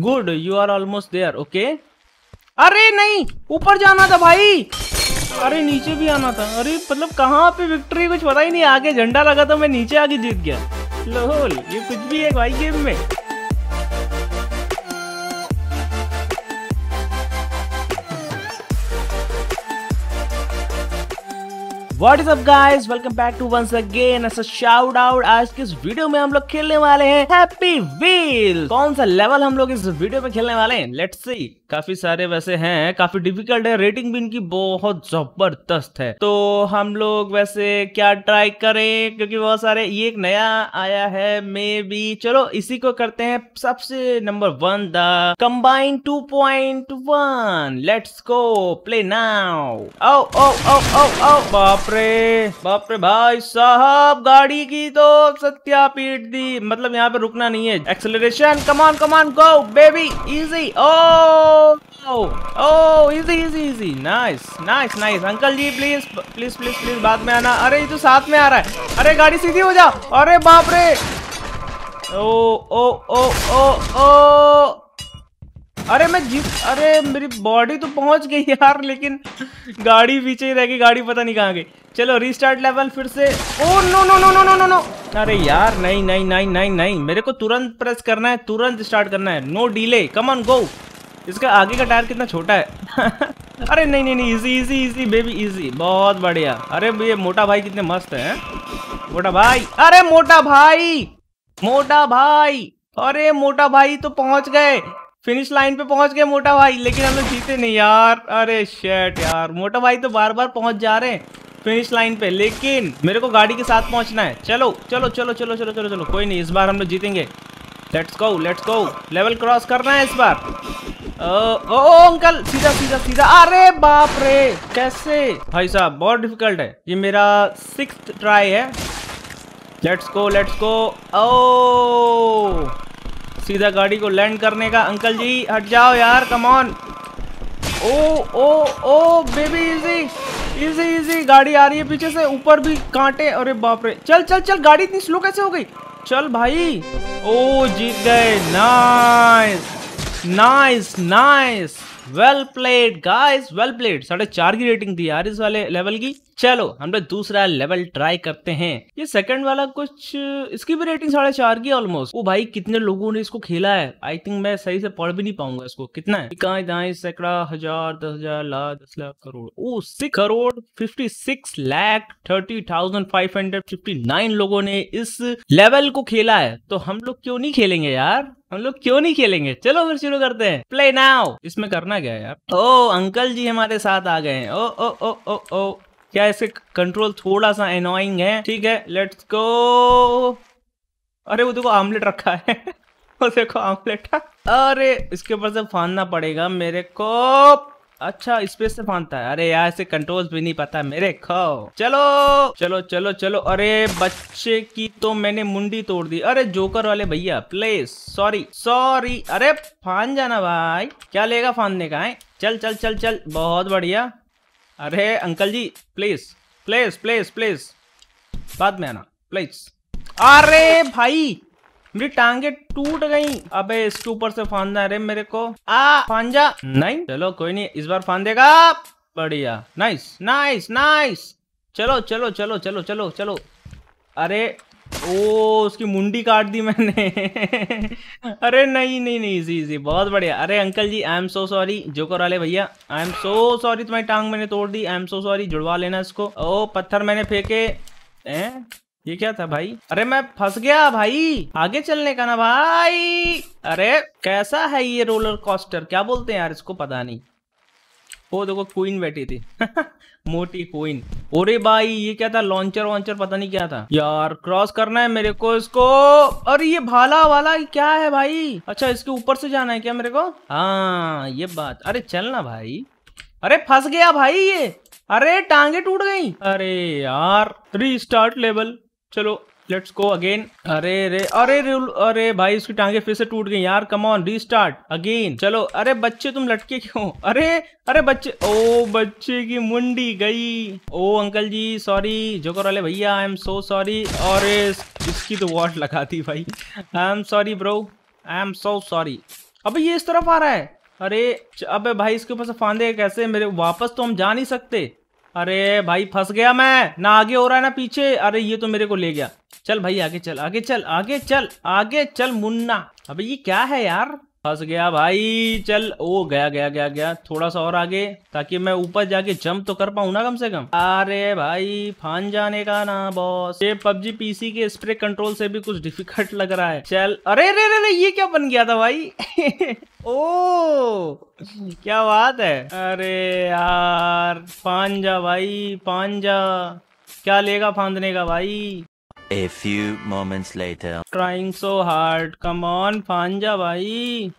Good you are almost there okay अरे नहीं ऊपर जाना था भाई अरे नीचे भी आना था अरे मतलब कहाँ पे विक्ट्री कुछ पता ही नहीं आगे झंडा लगा था तो मैं नीचे आगे जीत गया लोहोल ये कुछ भी है भाई गेम में is is guys? Welcome welcome back to once again a shout out, आज के इस वीडियो में हम लोग खेलने वाले हैं Happy व्हील कौन सा लेवल हम लोग इस वीडियो में खेलने वाले हैं Let's सी काफी सारे वैसे हैं काफी डिफिकल्ट है रेटिंग भी इनकी बहुत जबरदस्त है तो हम लोग वैसे क्या ट्राई करें क्योंकि बहुत सारे ये एक नया आया है मे बी चलो इसी को करते हैं सबसे number one the combine two point one let's go play now oh बापरे भाई साहब गाड़ी की तो सत्या पीट दी मतलब यहाँ पे रुकना नहीं है acceleration come on come on go baby easy oh Oh, oh, easy, easy, easy. Nice, nice, nice. Uncle ji please please please please बाद में आना अरे ये तो साथ में आ रहा है अरे गाड़ी सीधी हो जा अरे बाप रे ओ ओ ओ ओ ओ अरे मैं जीप अरे मेरी बॉडी तो पहुंच गई यार लेकिन गाड़ी पीछे ही रह गई गाड़ी पता नहीं कहाँ गई चलो रीस्टार्ट लेवल फिर से oh no no no no no no no अरे यार नहीं नहीं नहीं नहीं नहीं मेरे को तुरंत प्रेस करना है तुरंत स्टार्ट करना है no delay come on go इसका आगे का टायर कितना छोटा है अरे नहीं नहीं नहीं easy easy easy baby easy बहुत बढ़िया अरे ये मोटा भाई कितने मस्त है मोटा भाई अरे मोटा भाई मोटा भाई अरे मोटा भाई तो पहुंच गए फिनिश लाइन पे पहुंच गए मोटा भाई लेकिन हम लोग जीते नहीं यार अरे शेट यार मोटा भाई तो बार बार पहुंच जा रहे हैं फिनिश लाइन पे लेकिन मेरे को गाड़ी के साथ पहुंचना है चलो चलो चलो चलो चलो चलो चलो कोई नहीं इस बार हम लोग जीतेंगे let's go let's go level cross करना है इस बार ओ, ओ, अंकल सीधा सीधा सीधा अरे बाप रे कैसे भाई साहब बहुत डिफिकल्ट है ये मेरा सिक्स ट्राई है let's go let's go oh सीधा गाड़ी को लैंड करने का अंकल जी हट जाओ यार come on oh oh oh baby easy easy easy गाड़ी आ रही है पीछे से ऊपर भी कांटे अरे बाप रे चल चल चल गाड़ी इतनी स्लो कैसे हो गई चल भाई ओ जीत गए nice nice nice well played guys well played sade 4 rating thi yaar is wale level ki चलो हम लोग दूसरा लेवल ट्राई करते हैं ये सेकंड वाला कुछ इसकी भी रेटिंग साढ़े चार की ऑलमोस्ट वो भाई कितने लोगों ने इसको खेला है आई थिंक मैं सही से पढ़ भी नहीं पाऊंगा इसको कितना है इकाई दाई सैकड़ा हजार दस हजार लाख दस lakh crore oh six crore fifty six lakh thirty thousand five hundred fifty nine लोगों ने इस लेवल को खेला है तो हम लोग क्यों नहीं खेलेंगे यार हम लोग क्यों नहीं खेलेंगे चलो फिर शुरू करते हैं प्ले नाउ इसमें करना क्या है यार ओ अंकल जी हमारे साथ आ गए हैं ओ ओ ओ ओ ओ क्या इसके कंट्रोल थोड़ा सा एनोइंग है ठीक है लेट्स गो अरे वो देखो आमलेट रखा है वो देखो आमलेट अरे इसके ऊपर से फानना पड़ेगा मेरे को अच्छा स्पेस से फानता है अरे यार ऐसे कंट्रोल भी नहीं पता मेरे खो चलो चलो चलो चलो अरे बच्चे की तो मैंने मुंडी तोड़ दी अरे जोकर वाले भैया प्लेस सॉरी सॉरी अरे फान जाना भाई क्या लेगा फानने का है चल चल चल चल बहुत बढ़िया अरे uncle ji please please please please बाद में आना प्लीज अरे भाई मेरी टांगे टूट गई अबे इसके ऊपर से फांदा अरे मेरे को आ फांजा नहीं चलो कोई नहीं इस बार फांदेगा बढ़िया नाइस नाइस नाइस चलो चलो चलो चलो चलो चलो अरे ओ उसकी मुंडी काट दी मैंने अरे नहीं नहीं नहीं इजी इजी बहुत बढ़िया अरे uncle ji I am so sorry joker वाले भैया आई एम सो सॉरी तुम्हारी टांग मैंने तोड़ दी आई एम सो सॉरी जुड़वा लेना इसको ओ पत्थर मैंने फेंके हैं ये क्या था भाई अरे मैं फंस गया भाई आगे चलने का ना भाई अरे कैसा है ये रोलर कॉस्टर क्या बोलते हैं यार इसको पता नहीं वो देखो क्वीन बैठी थी मोटी क्वीन अरे भाई ये क्या था लॉन्चर वॉन्चर पता नहीं क्या था यार क्रॉस करना है मेरे को इसको अरे ये भाला वाला क्या है भाई अच्छा इसके ऊपर से जाना है क्या मेरे को हाँ ये बात अरे चल ना भाई अरे फंस गया भाई ये अरे टांगे टूट गई अरे यार थ्री स्टार्ट लेवल चलो लेट्स गो अगेन अरे रे अरे रे अरे भाई उसकी टांगे फिर से टूट गई यार कम ऑन रीस्टार्ट अगेन चलो अरे बच्चे तुम लटके क्यों अरे अरे बच्चे ओ बच्चे की मुंडी गई oh uncle ji sorry joker वाले भैया आई एम सो सॉरी अरे इसकी तो वॉट लगा थी भाई I am sorry bro I am so sorry अबे ये इस तरफ आ रहा है अरे अबे भाई इसके ऊपर से फांदे कैसे मेरे वापस तो हम जा नहीं सकते अरे भाई फंस गया मैं ना आगे हो रहा है ना पीछे अरे ये तो मेरे को ले गया चल भाई आगे चल आगे चल आगे चल आगे चल मुन्ना अबे ये क्या है यार फंस गया भाई चल ओ गया गया गया गया थोड़ा सा और आगे ताकि मैं ऊपर जाके जंप तो कर पाऊ ना कम से कम अरे भाई फान जाने का ना बॉस ये पबजी पीसी के स्प्रे कंट्रोल से भी कुछ डिफिकल्ट लग रहा है चल अरे रे रे, रे ये क्या बन गया था भाई ओ क्या बात है अरे यार जा भाई पांजा क्या लेगा फांदने का भाई A few moments later. Crying so hard. Come on, Fanja, जा भाई.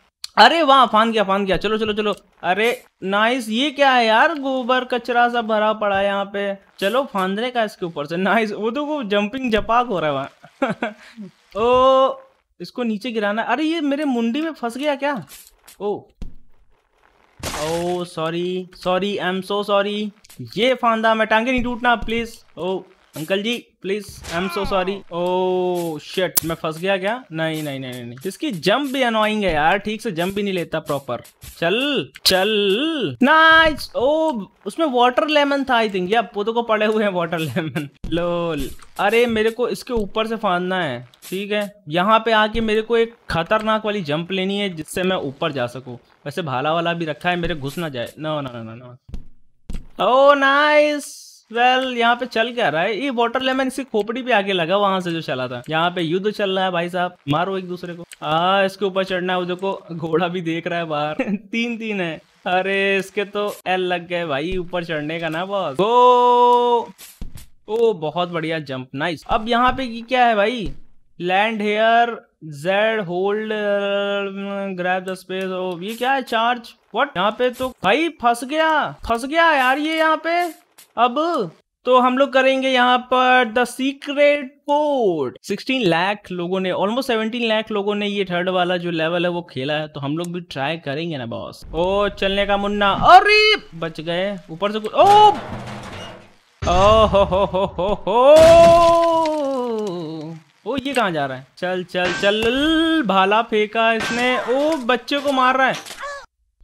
अरे वाह फान गया फान गया चलो चलो चलो अरे नाइस ये क्या है यार गोबर कचरा सा भरा पड़ा है यहाँ पे चलो फांदने का इसके ऊपर से नाइस वो तो वो जंपिंग जपाक हो रहा है वहाँ ओ इसको नीचे गिराना अरे ये मेरे मुंडी में फंस गया क्या oh oh sorry sorry I am so sorry ये फांदा मैं टांगे नहीं टूटना please oh uncle ji please I am so sorry oh shit मैं फंस गया क्या नहीं नहीं नहीं नहीं इसकी जंप भी अनोइंग है यार ठीक से जंप भी नहीं लेता प्रॉपर चल चल नाइस ओ oh, उसमें वाटर लेमन था आई थिंक या पोतों को पड़े हुए हैं वाटर लेमन लोल अरे मेरे को इसके ऊपर से फांदना है ठीक है यहाँ पे आके मेरे को एक खतरनाक वाली जंप लेनी है जिससे मैं ऊपर जा सकूँ वैसे भाला वाला भी रखा है मेरे घुस ना जाए no no no no oh nice well यहाँ पे चल क्या रहा है ये वाटर लेमन इसकी खोपड़ी पे आगे लगा वहां से जो चला था यहाँ पे युद्ध चल रहा है भाई साहब मारो एक दूसरे को आ इसके ऊपर चढ़ना है देखो घोड़ा भी देख रहा है बाहर तीन तीन है अरे इसके तो एल लग गए भाई ऊपर चढ़ने का ना बहुत गो ओ बहुत बढ़िया जंप नाइस अब यहाँ पे क्या है भाई land here Z hold grab the space oh ये क्या है चार्ज व्हाट यहाँ पे तो भाई फंस गया फंस गया यार ये यहाँ पे अब तो हम लोग करेंगे यहाँ पर द सीक्रेट कोड 16 लाख लोगों ने ऑलमोस्ट 17 लाख लोगों ने ये थर्ड वाला जो लेवल है वो खेला है तो हम लोग भी ट्राई करेंगे ना बॉस ओ चलने का मुन्ना अरे बच गए ऊपर से कुछ ओ हो हो हो हो हो ओ ये कहाँ जा रहा है चल चल चल भाला फेंका इसने ओ बच्चे को मार रहा है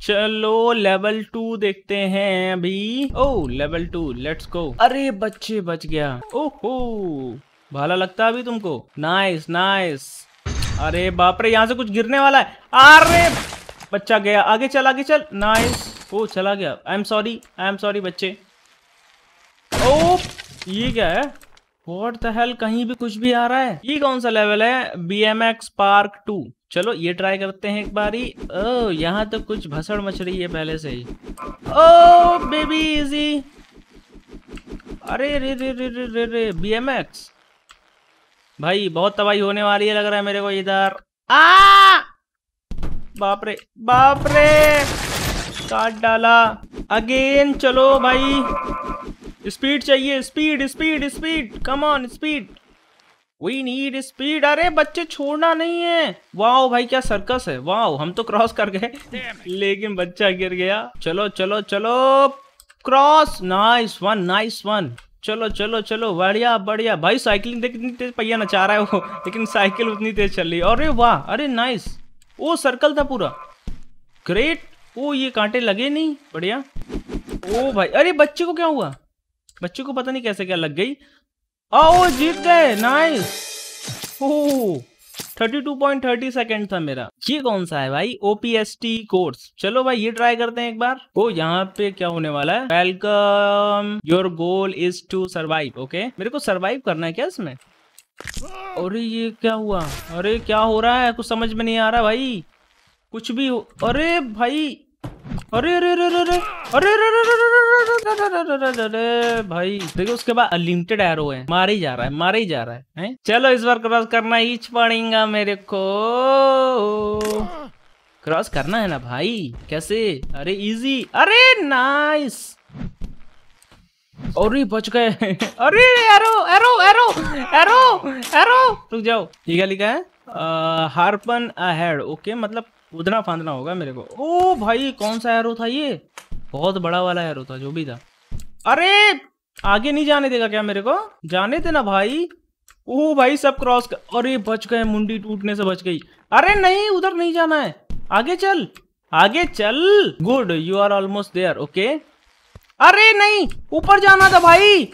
चलो लेवल टू देखते हैं अभी oh level two let's go अरे बच्चे बच गया ओहो भाला लगता है अभी तुमको नाइस नाइस अरे बाप रे यहाँ से कुछ गिरने वाला है अरे बच्चा गया आगे चल आगे चल नाइस ओ चला गया I am sorry I am sorry बच्चे ओ ये क्या है व्हाट द हेल कहीं भी कुछ भी आ रहा है ये कौन सा लेवल है B M X park two चलो ये ट्राई करते हैं एक बारी ओ oh, यहाँ तो कुछ भसड़ मच रही है पहले से ही ओ बेबी इजी अरे रे रे रे रे रे रे बी एम एक्स भाई बहुत तबाही होने वाली है लग रहा है मेरे को इधर आ बाप रे बाप रे काट डाला अगेन चलो भाई स्पीड चाहिए speed speed speed come on speed we need speed अरे बच्चे छोड़ना नहीं है वाह भाई क्या सर्कस है वाह हम तो क्रॉस कर गए लेकिन बच्चा गिर गया चलो चलो चलो cross nice one nice one चलो चलो चलो बढ़िया बढ़िया भाई साइकिलिंग देख इतनी तेज पहिया नचा रहा है वो लेकिन साइकिल उतनी तेज चल रही है अरे वाह अरे नाइस वो सर्कल था पूरा ग्रेट वो ये कांटे लगे नहीं बढ़िया ओ भाई अरे बच्चे को क्या हुआ बच्चे को पता नहीं कैसे क्या लग गई ओ जीत गए nice thirty two point thirty second था मेरा ये कौन सा है भाई ओपीएसटी कोर्स चलो भाई ये ट्राई करते हैं एक बार ओ यहाँ पे क्या होने वाला है welcome your goal is to survive okay मेरे को सरवाइव करना है क्या इसमें अरे ये क्या हुआ अरे क्या हो रहा है कुछ समझ में नहीं आ रहा भाई कुछ भी हो अरे भाई अरे अरे भाई देखो उसके बाद अनलिमिटेड एरो है मारे ही जा रहा है मारे ही जा रहा है, चलो इस बार क्रॉस करना ही पड़ेगा मेरे को क्रॉस करना है ना भाई कैसे अरे इजी अरे नाइस और बच गए अरे arrow arrow arrow arrow arrow रुक जाओ ये क्या लिखा है हार्पन अहेड ओके मतलब कूदना फांदना होगा मेरे को ओ भाई कौन सा एरो था ये बहुत बड़ा वाला एरो था जो भी था अरे आगे नहीं जाने देगा क्या मेरे को जाने देना भाई ओ भाई सब क्रॉस कर अरे बच गए मुंडी टूटने से बच गई अरे नहीं उधर नहीं जाना है आगे चल आगे चल good you are almost there okay अरे नहीं ऊपर जाना था भाई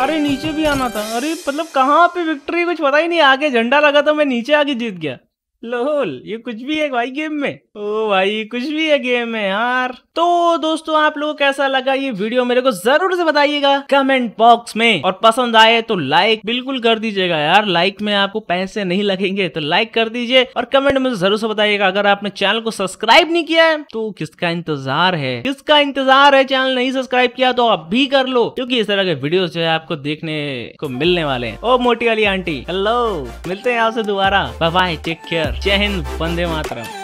अरे नीचे भी आना था अरे मतलब कहाँ पे विक्ट्री कुछ पता ही नहीं आगे झंडा लगा था तो मैं नीचे आगे जीत गया लोहोल ये कुछ भी है भाई गेम में ओ भाई कुछ भी है गेम में यार तो दोस्तों आप लोग कैसा लगा ये वीडियो मेरे को जरूर से बताइएगा कमेंट बॉक्स में और पसंद आए तो लाइक बिल्कुल कर दीजिएगा यार लाइक में आपको पैसे नहीं लगेंगे तो लाइक कर दीजिए और कमेंट में जरूर से बताइएगा अगर आपने चैनल को सब्सक्राइब नहीं किया है तो किसका इंतजार है किसका इंतजार है चैनल नहीं सब्सक्राइब किया तो आप भी कर लो क्यूँकी इस तरह के वीडियो जो है आपको देखने को मिलने वाले हैं ओ मोटी वाली आंटी हेलो मिलते हैं आपसे दोबारा बाय टेक केयर जय हिंद वंदे मातरम